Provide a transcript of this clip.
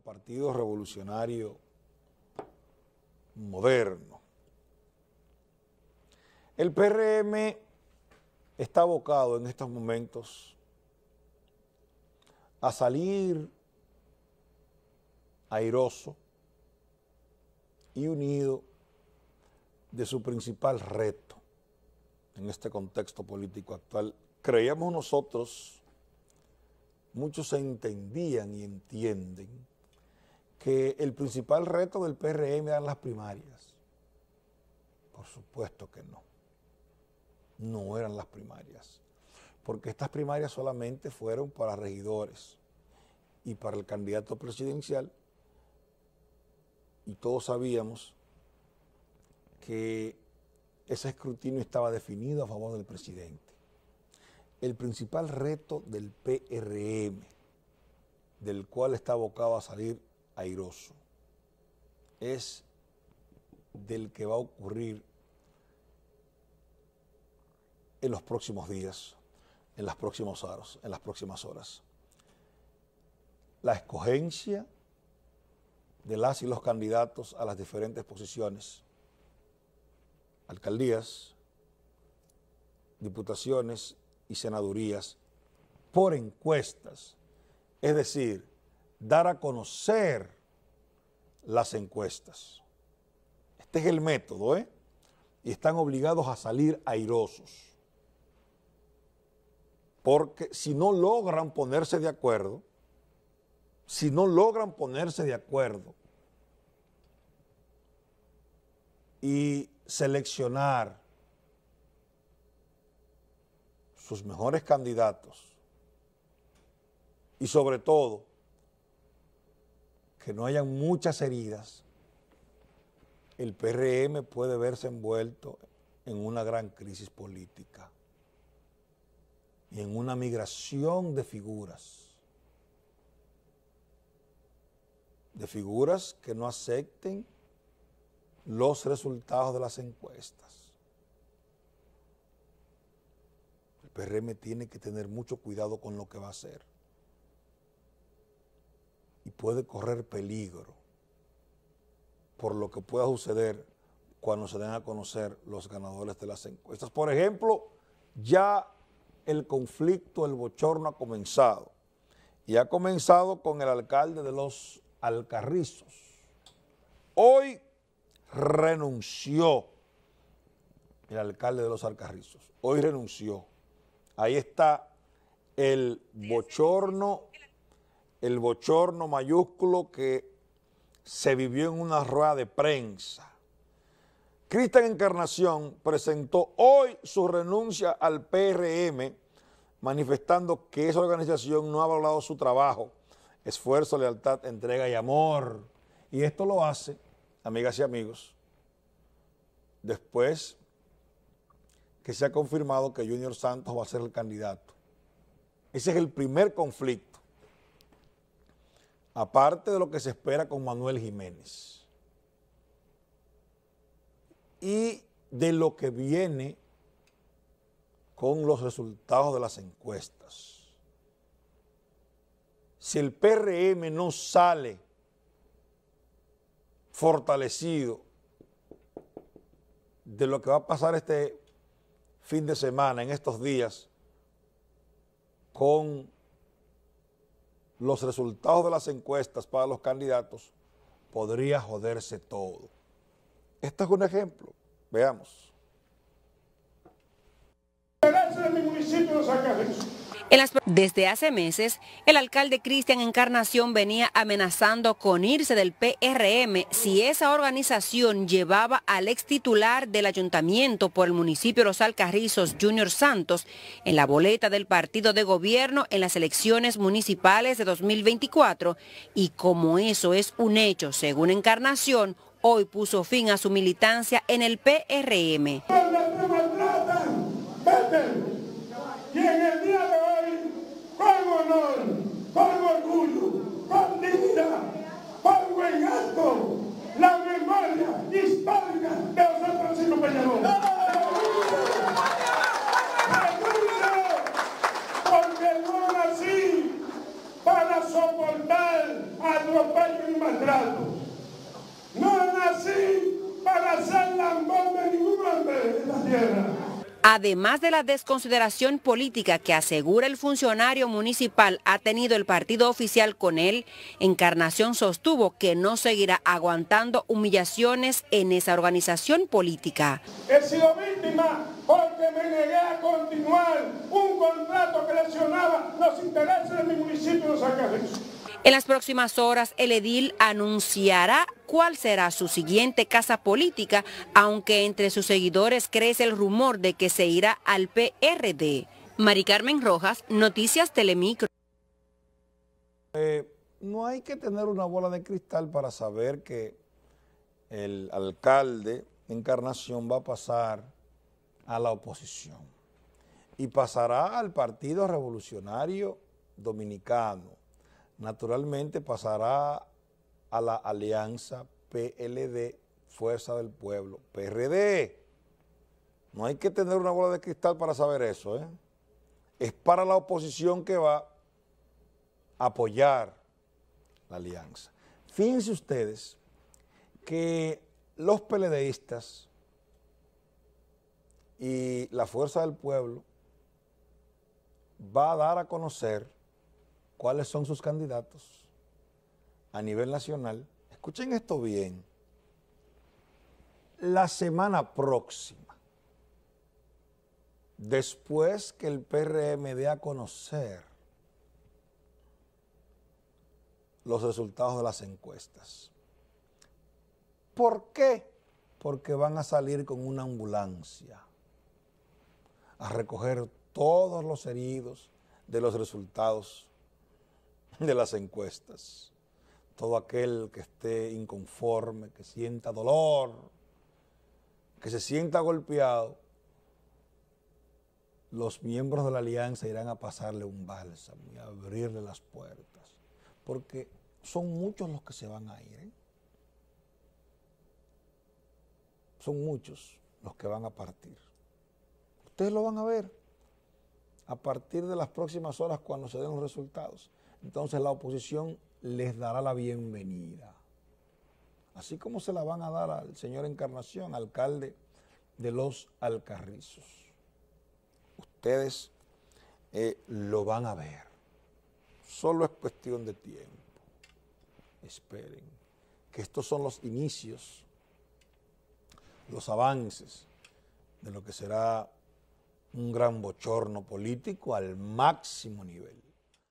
Partido Revolucionario Moderno. El PRM está abocado en estos momentos a salir airoso y unido de su principal reto en este contexto político actual. Creíamos nosotros, muchos entendían y entienden que el principal reto del PRM eran las primarias. Por supuesto que no. No eran las primarias. Porque estas primarias solamente fueron para regidores y para el candidato presidencial. Y todos sabíamos que ese escrutinio estaba definido a favor del presidente. El principal reto del PRM, e del cual está abocado a salir airoso. Es del que va a ocurrir en los próximos días, en las próximas horas, en las próximas horas. La escogencia de las y los candidatos a las diferentes posiciones, alcaldías, diputaciones y senadurías por encuestas, es decir, dar a conocer las encuestas. Este es el método, ¿eh? Y están obligados a salir airosos. Porque si no logran ponerse de acuerdo, si no logran ponerse de acuerdo y seleccionar sus mejores candidatos y sobre todo que no hayan muchas heridas, el PRM puede verse envuelto en una gran crisis política y en una migración de figuras, de figuras que no acepten los resultados de las encuestas. El PRM tiene que tener mucho cuidado con lo que va a hacer puede correr peligro por lo que pueda suceder cuando se den a conocer los ganadores de las encuestas. Por ejemplo, ya el conflicto, el bochorno ha comenzado y ha comenzado con el alcalde de los Alcarrizos. Hoy renunció el alcalde de los Alcarrizos, hoy renunció. Ahí está el bochorno el bochorno mayúsculo que se vivió en una rueda de prensa. Cristian Encarnación presentó hoy su renuncia al PRM, manifestando que esa organización no ha valorado su trabajo, esfuerzo, lealtad, entrega y amor. Y esto lo hace, amigas y amigos, después que se ha confirmado que Junior Santos va a ser el candidato. Ese es el primer conflicto aparte de lo que se espera con Manuel Jiménez y de lo que viene con los resultados de las encuestas. Si el PRM no sale fortalecido de lo que va a pasar este fin de semana, en estos días, con los resultados de las encuestas para los candidatos, podría joderse todo. Este es un ejemplo. Veamos. municipio desde hace meses, el alcalde Cristian Encarnación venía amenazando con irse del PRM si esa organización llevaba al ex titular del ayuntamiento por el municipio Los Alcarrizos, Junior Santos, en la boleta del partido de gobierno en las elecciones municipales de 2024. Y como eso es un hecho, según Encarnación, hoy puso fin a su militancia en el PRM. soportar atropello y maltrato. No nací para ser lambón de ningún hombre en la tierra. Además de la desconsideración política que asegura el funcionario municipal ha tenido el partido oficial con él, Encarnación sostuvo que no seguirá aguantando humillaciones en esa organización política. He sido víctima porque me negué a continuar un contrato que lesionaba los intereses de mi municipio de Los en las próximas horas, el edil anunciará cuál será su siguiente casa política, aunque entre sus seguidores crece el rumor de que se irá al PRD. Mari Carmen Rojas, Noticias Telemicro. Eh, no hay que tener una bola de cristal para saber que el alcalde Encarnación va a pasar a la oposición y pasará al Partido Revolucionario Dominicano naturalmente pasará a la alianza PLD, Fuerza del Pueblo, PRD. No hay que tener una bola de cristal para saber eso. ¿eh? Es para la oposición que va a apoyar la alianza. Fíjense ustedes que los PLDistas y la Fuerza del Pueblo va a dar a conocer cuáles son sus candidatos a nivel nacional. Escuchen esto bien. La semana próxima, después que el PRM dé a conocer los resultados de las encuestas. ¿Por qué? Porque van a salir con una ambulancia a recoger todos los heridos de los resultados de las encuestas. Todo aquel que esté inconforme, que sienta dolor, que se sienta golpeado, los miembros de la alianza irán a pasarle un bálsamo y a abrirle las puertas, porque son muchos los que se van a ir. ¿eh? Son muchos los que van a partir. Ustedes lo van a ver a partir de las próximas horas cuando se den los resultados entonces la oposición les dará la bienvenida. Así como se la van a dar al señor Encarnación, alcalde de los Alcarrizos. Ustedes eh, lo van a ver. Solo es cuestión de tiempo. Esperen, que estos son los inicios, los avances de lo que será un gran bochorno político al máximo nivel.